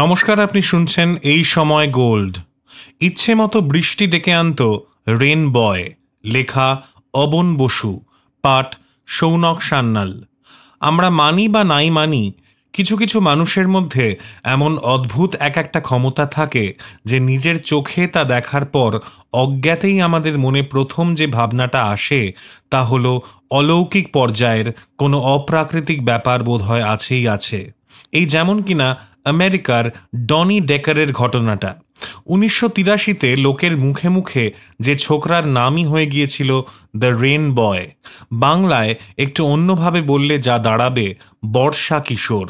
নমস্কার আপনি শুনছেন এই সময় গোল্ড ইচ্ছে মতো বৃষ্টি ডেকে আনত রেন বয় লেখা অবন বসু পাঠ সৌনক সান্নাল আমরা মানি বা নাই মানি কিছু কিছু মানুষের মধ্যে এমন অদ্ভুত এক একটা ক্ষমতা থাকে যে নিজের চোখে তা দেখার পর অজ্ঞাতেই আমাদের মনে প্রথম যে ভাবনাটা আসে তা হল অলৌকিক পর্যায়ের কোনো অপ্রাকৃতিক ব্যাপার বোধ হয় আছেই আছে এই যেমন কিনা আমেরিকার ডনি ডেকারের ঘটনাটা উনিশশো তিরাশিতে লোকের মুখে মুখে যে ছোকরার নামই হয়ে গিয়েছিল দ্য রেন বয় বাংলায় একটু অন্যভাবে বললে যা দাঁড়াবে বর্ষা কিশোর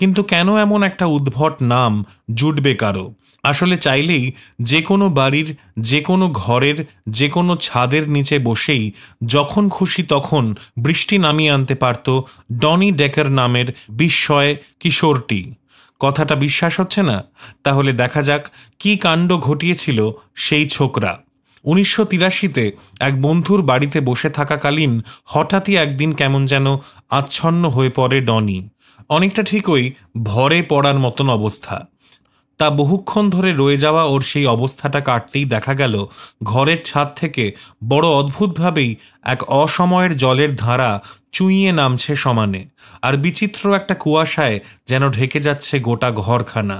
কিন্তু কেন এমন একটা উদ্ভট নাম জুটবে কারো আসলে চাইলেই যে কোনো বাড়ির যে কোনো ঘরের যে কোনো ছাদের নিচে বসেই যখন খুশি তখন বৃষ্টি নামিয়ে আনতে পারত ডনি ডেকার নামের বিস্ময় কিশোরটি কথাটা বিশ্বাস হচ্ছে না তাহলে দেখা যাক কি কাণ্ড ঘটিয়েছিল সেই ছোকরা উনিশশো তিরাশিতে এক বন্ধুর বাড়িতে বসে থাকাকালীন হঠাৎই একদিন কেমন যেন আচ্ছন্ন হয়ে পড়ে ডনি অনেকটা ঠিকই ভরে পড়ার মতন অবস্থা তা বহুক্ষণ ধরে রয়ে যাওয়া ওর সেই অবস্থাটা কাটতেই দেখা গেল ঘরের ছাদ থেকে বড় অদ্ভুতভাবেই এক অসময়ের জলের ধারা চুইয়ে নামছে সমানে আর বিচিত্র একটা কুয়াশায় যেন ঢেকে যাচ্ছে গোটা ঘরখানা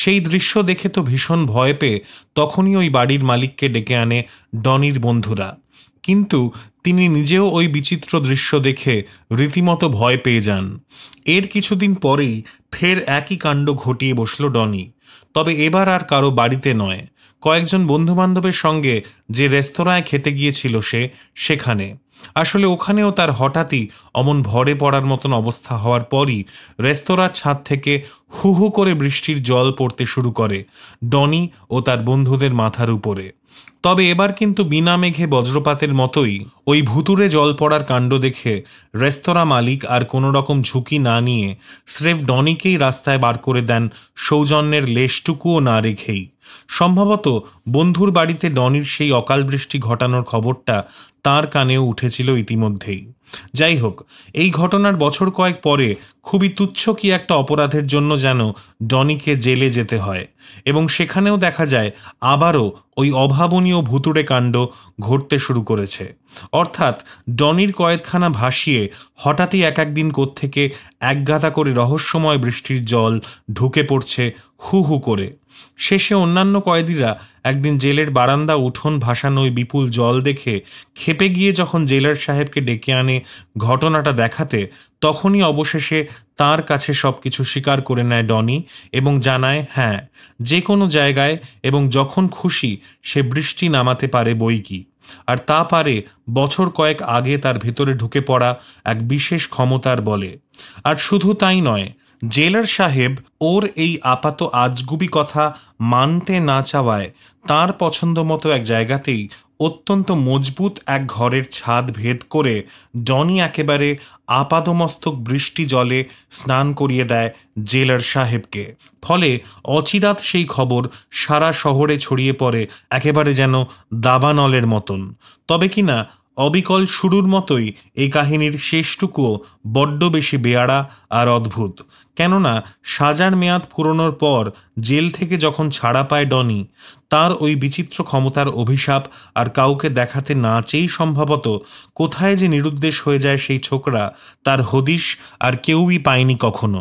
সেই দৃশ্য দেখে তো ভীষণ ভয় পেয়ে তখনই ওই বাড়ির মালিককে ডেকে আনে ডনির বন্ধুরা কিন্তু তিনি নিজেও ওই বিচিত্র দৃশ্য দেখে রীতিমতো ভয় পেয়ে যান এর কিছুদিন পরেই ফের একই কাণ্ড ঘটিয়ে বসল ডনি তবে এবার আর কারো বাড়িতে নয় কয়েকজন বন্ধুবান্ধবের সঙ্গে যে রেস্তোরাঁয় খেতে গিয়েছিল সে সেখানে আসলে ওখানেও তার হঠাৎই অমন ভরে পড়ার মতন অবস্থা হওয়ার পরই রেস্তোরাঁর ছাদ থেকে হু হু করে বৃষ্টির জল পড়তে শুরু করে ডনি ও তার বন্ধুদের মাথার উপরে তবে এবার কিন্তু বিনা মেঘে বজ্রপাতের মতোই ওই ভুতুরে জল পড়ার কাণ্ড দেখে রেস্তোরাঁ মালিক আর কোনো রকম ঝুঁকি না নিয়ে স্রেফ ডনিকেই রাস্তায় বার করে দেন সৌজন্যের লেশটুকুও না রেখেই সম্ভবত বন্ধুর বাড়িতে ডনির সেই অকাল বৃষ্টি ঘটানোর খবরটা তার কানেও উঠেছিল ইতিমধ্যেই যাই হোক এই ঘটনার বছর কয়েক পরে খুবই তুচ্ছ কি একটা অপরাধের জন্য যেন ডনিকে জেলে যেতে হয় এবং সেখানেও দেখা যায় আবারও ওই অভাবনীয় ভুতুড়ে কাণ্ড ঘটতে শুরু করেছে অর্থাৎ ডনির কয়েদখানা ভাসিয়ে হঠাৎই এক একদিন কোত্থেকে একগাদা করে রহস্যময় বৃষ্টির জল ঢুকে পড়ছে হু হু করে শেষে অন্যান্য কয়েদিরা একদিন জেলের বারান্দা উঠোন ভাসানো ওই বিপুল জল দেখে খেপে গিয়ে যখন জেলার সাহেবকে ডেকে আনে ঘটনাটা দেখাতে তখনই অবশেষে তার কাছে সব কিছু স্বীকার করে নেয় ডনি এবং জানায় হ্যাঁ যে কোনো জায়গায় এবং যখন খুশি সে বৃষ্টি নামাতে পারে বই কি আর তা পারে বছর কয়েক আগে তার ভেতরে ঢুকে পড়া এক বিশেষ ক্ষমতার বলে আর শুধু তাই নয় জেলার সাহেব ওর এই আপাত আজগুবি কথা মানতে না চাওয়ায় তার পছন্দ মতো এক জায়গাতেই অত্যন্ত মজবুত এক ঘরের ছাদ ভেদ করে জনি একেবারে আপাদমস্তক বৃষ্টি জলে স্নান করিয়ে দেয় জেলার সাহেবকে ফলে অচিরাত সেই খবর সারা শহরে ছড়িয়ে পড়ে একেবারে যেন দাবানলের মতন তবে কিনা অবিকল শুরুর মতোই এই কাহিনীর শেষটুকুও বড্ড বেশি বেয়াড়া আর অদ্ভুত কেননা সাজার মেয়াদ পুরনোর পর জেল থেকে যখন ছাড়া পায় ডনি তার ওই বিচিত্র ক্ষমতার অভিশাপ আর কাউকে দেখাতে না চেয়েই সম্ভবত কোথায় যে নিরুদ্দেশ হয়ে যায় সেই ছোকরা তার হদিশ আর কেউই পায়নি কখনো